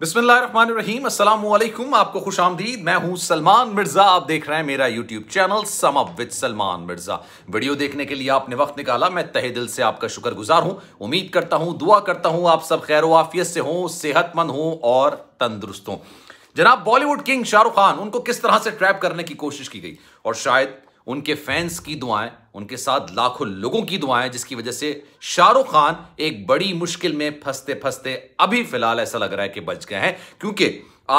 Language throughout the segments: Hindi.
बिस्मिल्लाहिर्रहमानिर्रहीम अस्सलाम वालेकुम आपको खुश आमदीद मैं हूं सलमान मिर्ज़ा आप देख रहे हैं मेरा YouTube channel sum up with Salman Mirza video देखने के लिए आपने वक्त निकाला मैं तहे दिल से आपका शुक्रगुजार हूं उम्मीद करता हूं दुआ करता हूं आप सब खैर वाफियत से हों सेहतमंद हों और तंदुरुस्त हों जनाब बॉलीवुड किंग शाहरुख खान उनको किस तरह से ट्रैप करने की कोशिश की गई और शायद उनके फैंस की दुआएं उनके साथ लाखों लोगों की दुआएं जिसकी वजह से शाहरुख खान एक बड़ी मुश्किल में फंसते फंसते अभी फिलहाल ऐसा लग रहा है कि बच गए हैं क्योंकि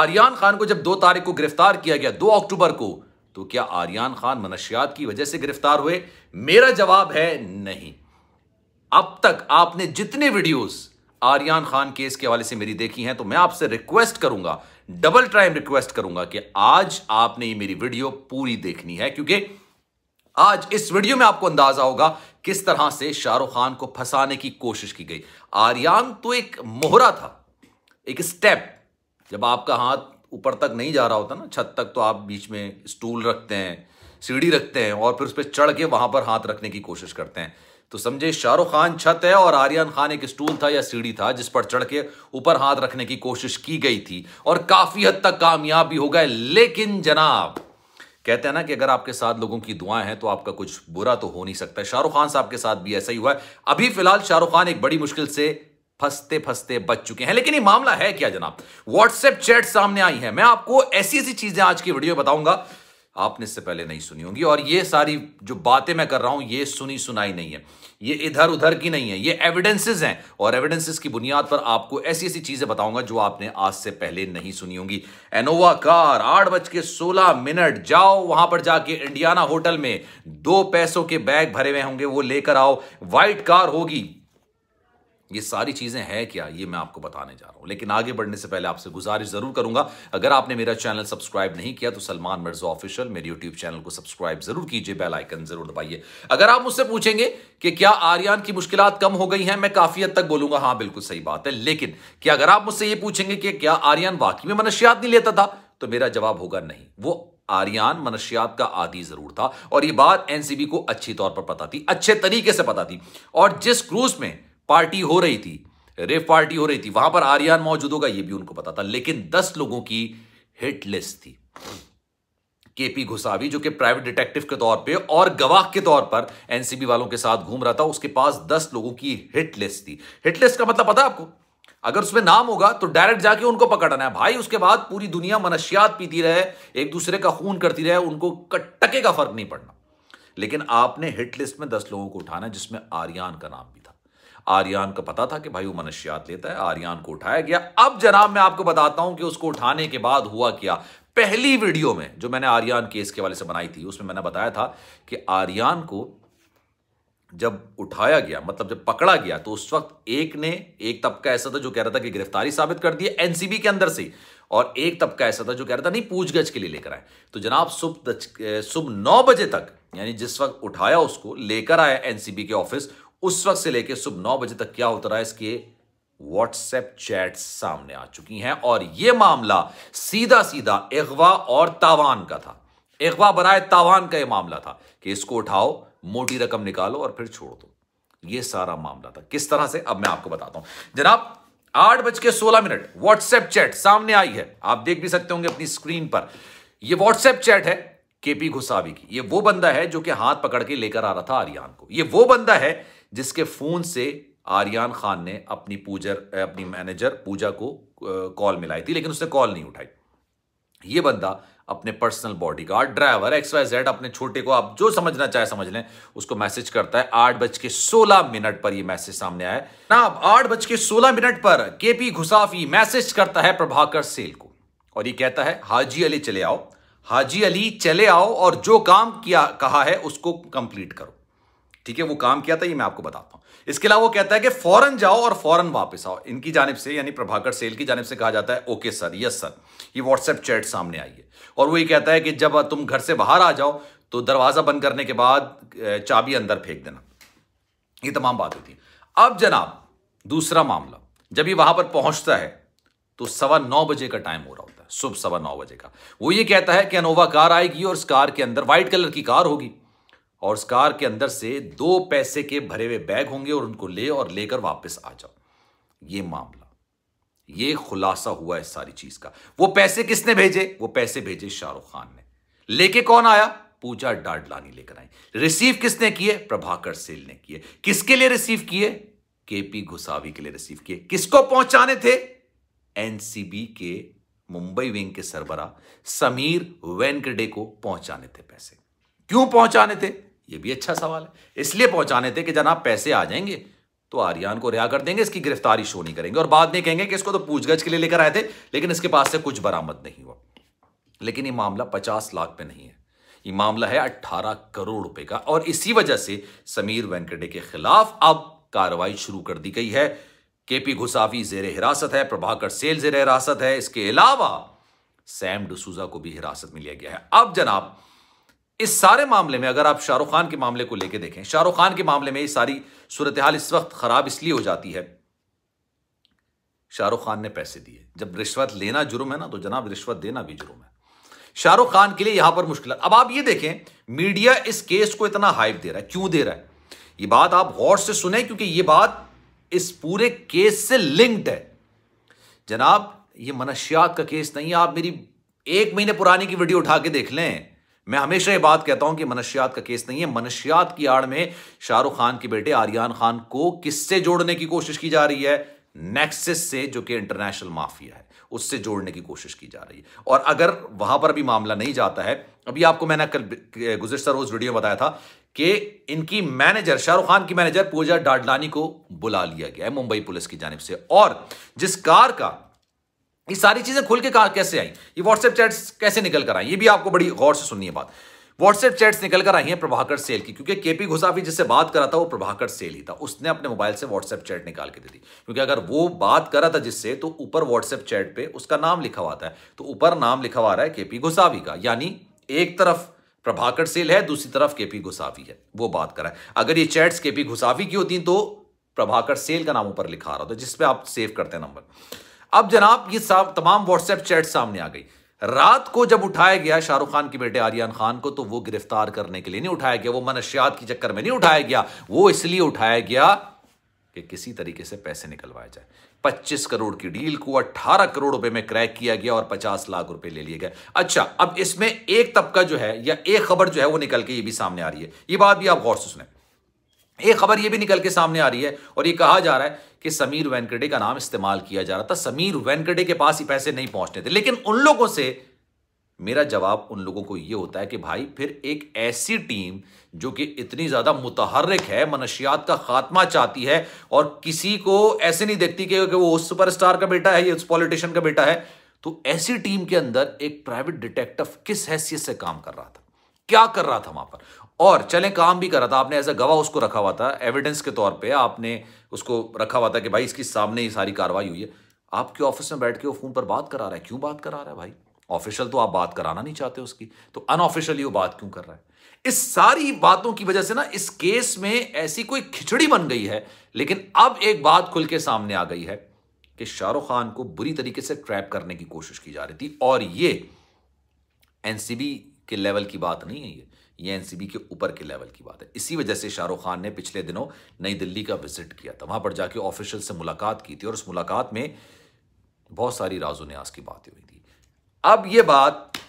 आर्यन खान को जब दो तारीख को गिरफ्तार किया गया दो अक्टूबर को तो क्या आर्यन खान मनशियात की वजह से गिरफ्तार हुए मेरा जवाब है नहीं अब तक आपने जितने वीडियोस आर्यन खान केस के हवाले से मेरी देखी हैं तो मैं आपसे रिक्वेस्ट करूंगा डबल टाइम रिक्वेस्ट करूंगा कि आज आपने ये मेरी वीडियो पूरी देखनी है क्योंकि आज इस वीडियो में आपको अंदाजा होगा किस तरह से शाहरुख खान को फंसाने की कोशिश की गई आर्यान तो एक मोहरा था एक स्टेप जब आपका हाथ ऊपर तक नहीं जा रहा होता ना छत तक तो आप बीच में स्टूल रखते हैं सीढ़ी रखते हैं और फिर उस पर चढ़ के वहां पर हाथ रखने की कोशिश करते हैं तो समझे शाहरुख खान छत है और आर्यन खान एक स्टूल था या सीढ़ी था जिस पर चढ़ के ऊपर हाथ रखने की कोशिश की गई थी और काफी हद तक कामयाब भी हो गए लेकिन जनाब कहते हैं ना कि अगर आपके साथ लोगों की दुआएं हैं तो आपका कुछ बुरा तो हो नहीं सकता शाहरुख खान साहब के साथ भी ऐसा ही हुआ है अभी फिलहाल शाहरुख खान एक बड़ी मुश्किल से फंसते फंसते बच चुके हैं लेकिन ये मामला है क्या जनाब व्हाट्सएप चैट सामने आई है मैं आपको ऐसी ऐसी चीजें आज की वीडियो बताऊंगा आपने इससे पहले नहीं सुनी होंगी और ये सारी जो बातें मैं कर रहा हूं ये सुनी सुनाई नहीं है ये इधर उधर की नहीं है ये एविडेंसेस हैं और एविडेंसेस की बुनियाद पर आपको ऐसी ऐसी चीजें बताऊंगा जो आपने आज से पहले नहीं सुनी होंगी एनोवा कार आठ बज के सोलह मिनट जाओ वहां पर जाके इंडियाना होटल में दो पैसों के बैग भरे हुए होंगे वो लेकर आओ व्हाइट कार होगी ये सारी चीज़ें हैं क्या ये मैं आपको बताने जा रहा हूं लेकिन आगे बढ़ने से पहले आपसे गुजारिश ज़रूर करूंगा अगर आपने मेरा चैनल सब्सक्राइब नहीं किया तो सलमान मिर्जा ऑफिशियल मेरे यूट्यूब चैनल को सब्सक्राइब ज़रूर कीजिए बेल आइकन ज़रूर दबाइए अगर आप मुझसे पूछेंगे कि क्या आर्यन की मुश्किल कम हो गई हैं मैं काफ़ी हद तक बोलूंगा हाँ बिल्कुल सही बात है लेकिन क्या अगर आप मुझसे ये पूछेंगे कि क्या आर्यन वाकई में मनुष्यात नहीं लेता था तो मेरा जवाब होगा नहीं वो आर्यन मनुष्यात का आदि जरूर था और ये बात एनसीबी को अच्छी तौर पर पता थी अच्छे तरीके से पता थी और जिस क्रूज में पार्टी हो रही थी रेफ पार्टी हो रही थी वहां पर आर्यन मौजूद होगा यह भी उनको पता था लेकिन दस लोगों की हिट लिस्ट थी केपी घुसावी जो कि प्राइवेट डिटेक्टिव के तौर पे और गवाह के तौर पर एनसीबी वालों के साथ घूम रहा था उसके पास दस लोगों की हिट लिस्ट थी हिट लिस्ट का मतलब पता है आपको अगर उसमें नाम होगा तो डायरेक्ट जाके उनको पकड़ना है भाई उसके बाद पूरी दुनिया मनशियात पीती रहे एक दूसरे का खून करती रहे उनको कटके का फर्क नहीं पड़ना लेकिन आपने हिट लिस्ट में दस लोगों को उठाना जिसमें आर्यन का नाम भी था आर्यन का पता था कि भाई वो मनुष्यात लेता है आर्यन को उठाया गया अब जनाब मैं आपको बताता हूं कि उसको उठाने के बाद हुआ क्या पहली वीडियो में जो मैंने आर्यन केस के वाले से बनाई थी उसमें मैंने बताया था कि आर्यन को जब उठाया गया मतलब जब पकड़ा गया तो उस वक्त एक ने एक तबका ऐसा था जो कह रहा था कि गिरफ्तारी साबित कर दी एनसीबी के अंदर से और एक तबका ऐसा था जो कह रहा था नहीं पूछगछ के लिए लेकर आए तो जनाब सुबह सुबह नौ बजे तक यानी जिस वक्त उठाया उसको लेकर आया एनसीबी के ऑफिस उस वक्त से लेकर सुबह नौ बजे तक क्या होता रहा इसके व्हाट्सएप चैट सामने आ चुकी हैं और यह मामला सीधा सीधा अगवा और तावान का था अगवा बनाए तावान का यह मामला था कि इसको उठाओ मोटी रकम निकालो और फिर छोड़ दो यह सारा मामला था किस तरह से अब मैं आपको बताता हूं जनाब आठ बज के सोलह मिनट व्हाट्सएप चैट सामने आई है आप देख भी सकते होंगे अपनी स्क्रीन पर यह व्हाट्सएप चैट है केपी घुसावी की यह वो बंदा है जो कि हाथ पकड़ के लेकर आ रहा था आर्यान को यह वो बंदा है जिसके फ़ोन से आर्यन खान ने अपनी पूजर अपनी मैनेजर पूजा को कॉल मिलाई थी लेकिन उसने कॉल नहीं उठाई ये बंदा अपने personal bodyguard driver X Y Z अपने छोटे को आप जो समझना चाहे समझ लें उसको मैसेज करता है आठ बज के सोलह मिनट पर यह मैसेज सामने आया ना आठ बज के सोलह मिनट पर केपी घुसाफी मैसेज करता है प्रभाकर सेल को और ये कहता है हाजी अली चले आओ हाजी अली चले आओ और जो काम किया कहा है उसको कंप्लीट करो ठीक है वो काम किया था ये मैं आपको बताता हूं इसके अलावा वो कहता है कि फौरन जाओ और फौरन वापस आओ इनकी जानब से यानी प्रभाकर सेल की जानब से कहा जाता है ओके सर यस सर ये व्हाट्सएप चैट सामने आई है और वो ये कहता है कि जब तुम घर से बाहर आ जाओ तो दरवाजा बंद करने के बाद चाबी अंदर फेंक देना ये तमाम बात होती है अब जनाब दूसरा मामला जब ये वहां पर पहुंचता है तो सवा नौ बजे का टाइम हो रहा होता है सुबह सवा नौ बजे का वो ये कहता है कि अनोवा कार आएगी और इस कार के अंदर व्हाइट कलर की कार होगी और उस कार के अंदर से दो पैसे के भरे हुए बैग होंगे और उनको ले और लेकर वापस आ जाओ ये मामला ये खुलासा हुआ इस सारी चीज का वो पैसे किसने भेजे वो पैसे भेजे शाहरुख खान ने लेके कौन आया पूजा डाडलानी लेकर आई रिसीव किसने किए प्रभाकर सेल ने किए किसके लिए रिसीव किए केपी घुसावी के लिए रिसीव किए किसको पहुंचाने थे एनसीबी के मुंबई विंग के सरबरा समीर वेनकडे को पहुंचाने थे पैसे क्यों पहुंचाने थे ये भी अच्छा सवाल है इसलिए पहुंचाने थे कि जनाब पैसे आ जाएंगे तो आर्यन को रिहा कर देंगे इसकी गिरफ्तारी शो नहीं करेंगे और बाद में कहेंगे कि इसको तो पूछगछ के लिए लेकर आए थे लेकिन इसके पास से कुछ बरामद नहीं हुआ लेकिन ये मामला पचास लाख पे नहीं है ये मामला है अट्ठारह करोड़ रुपए का और इसी वजह से समीर वेंकटे के खिलाफ अब कार्रवाई शुरू कर दी गई है केपी घुसावी जेर हिरासत है प्रभाकर सेल जेर हिरासत है इसके अलावा सैम डिसूजा को भी हिरासत में लिया गया है अब जनाब इस सारे मामले में अगर आप शाहरुख खान के मामले को लेकर देखें शाहरुख खान के मामले में ये सारी सूरत हाल इस वक्त खराब इसलिए हो जाती है शाहरुख खान ने पैसे दिए जब रिश्वत लेना जुर्म है ना तो जनाब रिश्वत देना भी जुर्म है शाहरुख खान के लिए यहां पर मुश्किल अब आप ये देखें मीडिया इस केस को इतना हाइप दे रहा है क्यों दे रहा है ये बात आप गौर से सुने क्योंकि ये बात इस पूरे केस से लिंक्ड है जनाब ये मनशियात का केस नहीं है आप मेरी एक महीने पुरानी की वीडियो उठा के देख लें मैं हमेशा ये बात कहता हूं कि मनुष्यात का केस नहीं है मनुष्यात की आड़ में शाहरुख खान के बेटे आर्यन खान को किससे जोड़ने की कोशिश की जा रही है नेक्सिस से जो कि इंटरनेशनल माफिया है उससे जोड़ने की कोशिश की जा रही है और अगर वहां पर भी मामला नहीं जाता है अभी आपको मैंने कल गुजशतर रोज वीडियो बताया था कि इनकी मैनेजर शाहरुख खान की मैनेजर पूजा डाडलानी को बुला लिया गया है मुंबई पुलिस की जानब से और जिस कार का ये सारी चीजें खुल के कैसे आई ये व्हाट्सएप चैट्स कैसे निकल कर आई ये भी आपको बड़ी गौर से सुननी है बात व्हाट्सएप चैट्स निकल कर आई हैं प्रभाकर सेल की क्योंकि केपी घुसाफी जिससे बात करा था वो प्रभाकर सेल ही था उसने अपने मोबाइल से व्हाट्सएप चैट निकाल के दे दी क्योंकि अगर वो बात करा था जिससे तो ऊपर व्हाट्सएप चैट पे उसका नाम लिखा हुआ था तो ऊपर नाम लिखा हुआ रहा है केपी घुसावी का यानी एक तरफ प्रभाकर सेल है दूसरी तरफ केपी घुसावी है वो बात करा है अगर ये चैट्स केपी घुसावी की होती तो प्रभाकर सेल का नाम ऊपर लिखा रहा था जिसपे आप सेव करते हैं नंबर अब जनाब ये तमाम व्हाट्सएप चैट सामने आ गई रात को जब उठाया गया शाहरुख खान के बेटे आर्यन खान को तो वो गिरफ्तार करने के लिए नहीं उठाया गया वो मनशियात के चक्कर में नहीं उठाया गया वो इसलिए उठाया गया कि किसी तरीके से पैसे निकलवाए जाए 25 करोड़ की डील को 18 करोड़ रुपए में क्रैक किया गया और 50 लाख रुपए ले लिए गए अच्छा अब इसमें एक तबका जो है या एक खबर जो है वो निकल के ये भी सामने आ रही है ये बात भी आप गौर से सुने एक खबर यह भी निकल के सामने आ रही है और ये कहा जा रहा है कि समीर वेंकटे का नाम इस्तेमाल किया जा रहा था समीर वेंकटे के पास ही पैसे नहीं पहुंचने थे लेकिन उन लोगों से मेरा जवाब उन लोगों को यह होता है कि भाई फिर एक ऐसी टीम जो कि इतनी ज्यादा मुतहरक है मनशियात का खात्मा चाहती है और किसी को ऐसे नहीं देखती कि वो उस सुपरस्टार का बेटा है या उस पॉलिटिशियन का बेटा है तो ऐसी टीम के अंदर एक प्राइवेट डिटेक्टिव किस हैसियत से काम कर रहा था क्या कर रहा था वहां पर और चलें काम भी करा था आपने एज अ गवाह उसको रखा हुआ था एविडेंस के तौर पे आपने उसको रखा हुआ था कि भाई इसकी सामने ही सारी कार्रवाई हुई है आपके ऑफिस में बैठ के वो फोन पर बात करा रहा है क्यों बात करा रहा है भाई ऑफिशियल तो आप बात कराना नहीं चाहते उसकी तो अनऑफिशियली वो बात क्यों कर रहा है इस सारी बातों की वजह से ना इस केस में ऐसी कोई खिचड़ी बन गई है लेकिन अब एक बात खुल के सामने आ गई है कि शाहरुख खान को बुरी तरीके से ट्रैप करने की कोशिश की जा रही थी और ये एनसीबी के लेवल की बात नहीं है ये ये एनसीबी के ऊपर के लेवल की बात है इसी वजह से शाहरुख खान ने पिछले दिनों नई दिल्ली का विजिट किया था वहां पर जाके ऑफिशियल से मुलाकात की थी और उस मुलाकात में बहुत सारी राजो न्यास की बातें हुई थी अब यह बात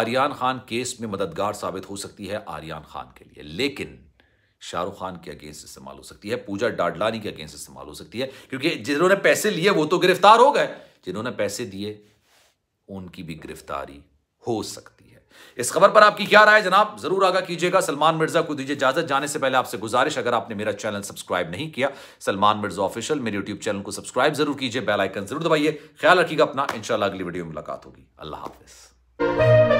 आर्यन खान केस में मददगार साबित हो सकती है आर्यन खान के लिए लेकिन शाहरुख खान के अगेंस्ट इस्तेमाल हो सकती है पूजा डाडलानी के अगेंस्ट इस्तेमाल हो सकती है क्योंकि जिन्होंने पैसे लिए वो तो गिरफ्तार हो गए जिन्होंने पैसे दिए उनकी भी गिरफ्तारी हो सकती है इस खबर पर आपकी क्या राय जनाब जरूर आगा कीजिएगा सलमान मिर्जा को दीजिए इजाजत जाने से पहले आपसे गुजारिश अगर आपने मेरा चैनल सब्सक्राइब नहीं किया सलमान मिर्जा ऑफिशियल मेरे यूट्यूब चैनल को सब्सक्राइब जरूर कीजिए बेल आइकन जरूर दबाइए ख्याल रखिएगा अपना इंशाल्लाह अगली वीडियो में मुलाकात होगी अल्लाह हाफिज